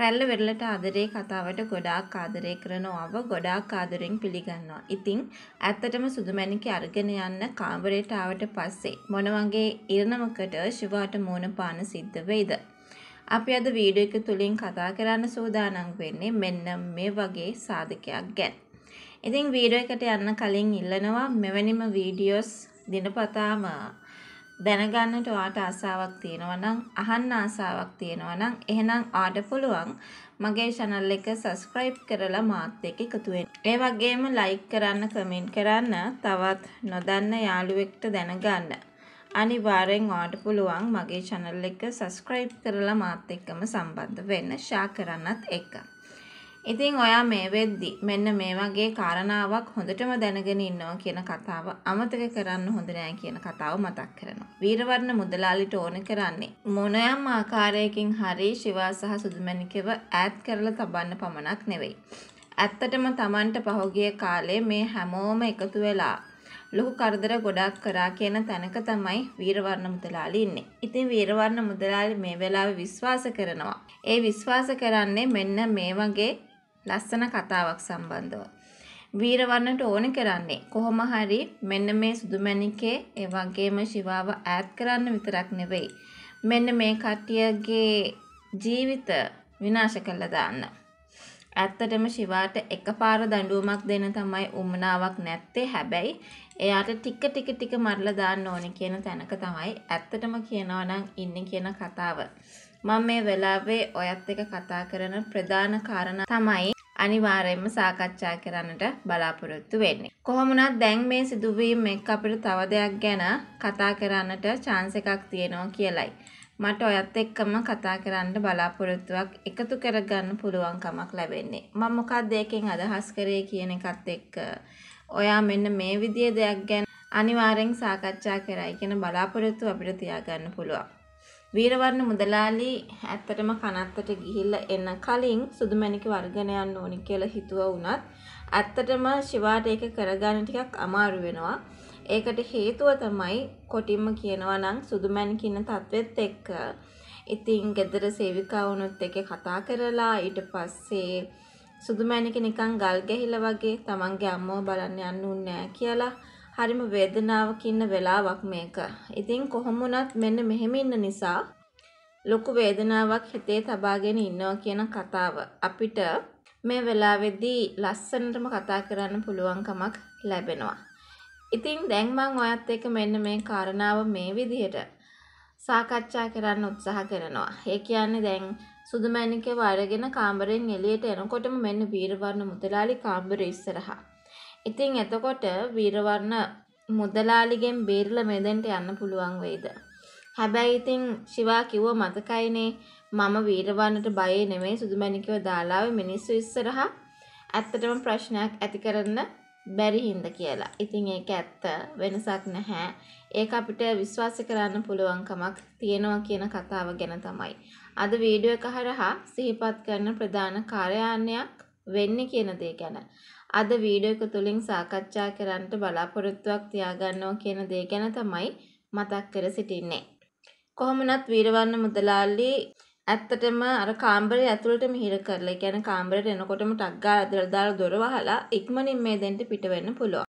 රැල්ල වෙරළට ආදරේ කතාවට ගොඩාක් ආදරේ කරනවව ගොඩාක් ආදරෙන් පිළිගන්නවා. ඉතින් ඇත්තටම සුදුමැණිකේ අරගෙන යන්න කාමරයට ආවට පස්සේ මොන වගේ ඉරණමකට ශිවාට මෝන පාන සිද්ධ වෙයිද? අපි අද වීඩියෝ එක තුලින් කතා කරන්න සූදානම් වෙන්නේ මෙන්න මේ වගේ සාධකයක් ගැන. ඉතින් වීඩියෝ එකට යන්න කලින් ඉල්ලනවා මෙවැනිම වීඩියෝස් දිනපතාම දැනගන්නට ඔයාට ආසාවක් තියෙනවා නම් අහන්න ආසාවක් තියෙනවා නම් එහෙනම් ආට පුළුවන් මගේ channel එක subscribe කරලා මාත් එක්ක එකතු වෙන්න. ඒ වගේම like කරන්න, comment කරන්න, තවත් නොදන්න යාළුවෙක්ට දැනගන්න. අනිවාර්යෙන් ඔයාට පුළුවන් මගේ channel එක subscribe කරලා මාත් එක්කම සම්බන්ධ වෙන්න, share කරන්නත් එක්ක. ඉතින් ඔයා මේ වෙද්දි මෙන්න මේ වගේ කාරණාවක් හොඳටම දැනගෙන ඉන්නවා කියන කතාව අමතක කරන්න හොඳ නෑ කියන කතාව මතක් කරනවා. වීරවර්ණ මුදලාලිට ඕන කරන්නේ මොනෑම් ආකාරයකින් හරි ශිවා සහ සුදුමැණිකව ඈත් කරලා තබන්න පමණක් නෙවෙයි. ඇත්තටම Tamanට පහුගිය කාලේ මේ හැමෝම එකතු වෙලා ලොකු කරදර ගොඩක් කරා කියන තැනක තමයි වීරවර්ණ මුදලාලි ඉන්නේ. ඉතින් වීරවර්ණ මුදලාලි මේ වෙලාවේ විශ්වාස කරනවා. ඒ විශ්වාස කරන්නේ මෙන්න මේ වගේ ලස්සන කතාවක් සම්බන්ධව. වීරවන්නට ඕන කරන්නේ කොහොම හරි මෙන්න මේ සුදුමැණිකේ ඒ වගේම ශිවාව ඈඩ් කරන්න විතරක් නෙවෙයි. මෙන්න මේ කට්ටියගේ ජීවිත විනාශ කරලා දාන්න. ඇත්තටම ශිවාට එකපාර දඬුවමක් දෙන්න තමයි උමනාවක් නැත්තේ. හැබැයි එයාට ටික ටික ටික මරලා දාන්න ඕනේ කියන තැනක තමයි ඇත්තටම කියනවා නම් ඉන්නේ කියන කතාව. මම මේ වෙලාවේ ඔයත් එක්ක කතා කරන ප්‍රධාන කාරණා තමයි අනිවාර්යයෙන්ම සාකච්ඡා කරන්නට බලාපොරොත්තු වෙන්නේ. කොහොමුණත් දැන් මේ සිදුවීම් එක්ක අපිට තව දෙයක් ගැන කතා කරන්නට chance එකක් තියෙනවා කියලයි. මට ඔයත් එක්කම කතා කරන්න බලාපොරොත්තුවක් එකතු කරගන්න පුළුවන්කමක් ලැබෙන්නේ. මම මොකක්ද ඒකෙන් අදහස් කරේ කියන එකත් එක්ක ඔයා මෙන්න මේ විදිය දෙයක් ගැන අනිවාර්යෙන් සාකච්ඡා කරයි කියන බලාපොරොත්තු අපිට තියාගන්න පුළුවන්. වීරවර්ණ මුදලාලි ඇත්තටම කනත්තට ගිහිල්ලා එන්න කලින් සුදුමැණික වර්ගණයන් ඕනි කියලා හිතුවා වුණත් ඇත්තටම ශිවාට ඒක කරගන්න ටිකක් අමාරු වෙනවා. ඒකට හේතුව තමයි කොටින්ම කියනවා නම් සුදුමැන් කියන තත්වෙත් එක්ක ඉතින් ගෙදර සේවිකාවුනුත් එක කතා කරලා ඊට පස්සේ සුදුමැණික නිකන් ගල් ගැහිලා වගේ තමන්ගේ අම්මව බලන්න යන්නුන්නේ නැහැ කියලා හරිම වේදනාවක ඉන්න වෙලාවක් මේක. ඉතින් කොහොම වුණත් මෙන්න මෙහෙම ඉන්න නිසා ලොකු වේදනාවක් හිතේ තබාගෙන ඉන්නවා කියන කතාව අපිට මේ වෙලාවේදී ලස්සනටම කතා කරන්න පුළුවන්කමක් ලැබෙනවා. ඉතින් දැන් මම ඔයත් එක්ක මෙන්න මේ කාරණාව මේ විදිහට සාකච්ඡා කරන්න උත්සාහ කරනවා. ඒ කියන්නේ දැන් සුදුමැණිකේ වරගෙන කාමරෙන් එළියට එනකොටම මෙන්න වීරවර්ණ මුදලාලි කාමරේ ඉස්සරහා ඉතින් එතකොට වීරවර්ණ මුදලාලිගෙන් බේරිලා මෙදෙන්ට යන්න පුළුවන් වෙයිද? හැබැයි ඉතින් ශිවා කිව්ව මතකයිනේ මම වීරවන්නට බයේ නෙමෙයි සුදුමැණිකව දාලාවේ මිනිස්සු ඉස්සරහා ඇත්තටම ප්‍රශ්නයක් ඇති කරන්න බැරි හින්දා කියලා. ඉතින් ඒක ඇත්ත වෙනසක් නැහැ. ඒක අපිට විශ්වාස කරන්න පුළුවන්කමක් තියෙනවා කියන කතාව ගැන තමයි. අද වීඩියෝ එක හරහා සිහිපත් කරන ප්‍රධාන කාර්යාන්වයක් වෙන්නේ කියන දේ ගැන. අද වීඩියෝ එක තුලින් සාකච්ඡා කරන්නට බලාපොරොත්තුවක් තියාගන්නවා කියන දේ ගැන තමයි මතක් කර සිටින්නේ. කොහොමනත් වීරවන්න මුදලාලි ඇත්තටම අර කාමරය ඇතුළට මිහිර කරලා, ඒ කියන්නේ කාමරයට එනකොටම ටක් ගාලා ඇදලා දාලා දොර වහලා ඉක්මනින් මේ දෙන්න පිට වෙන්න පුළුවන්.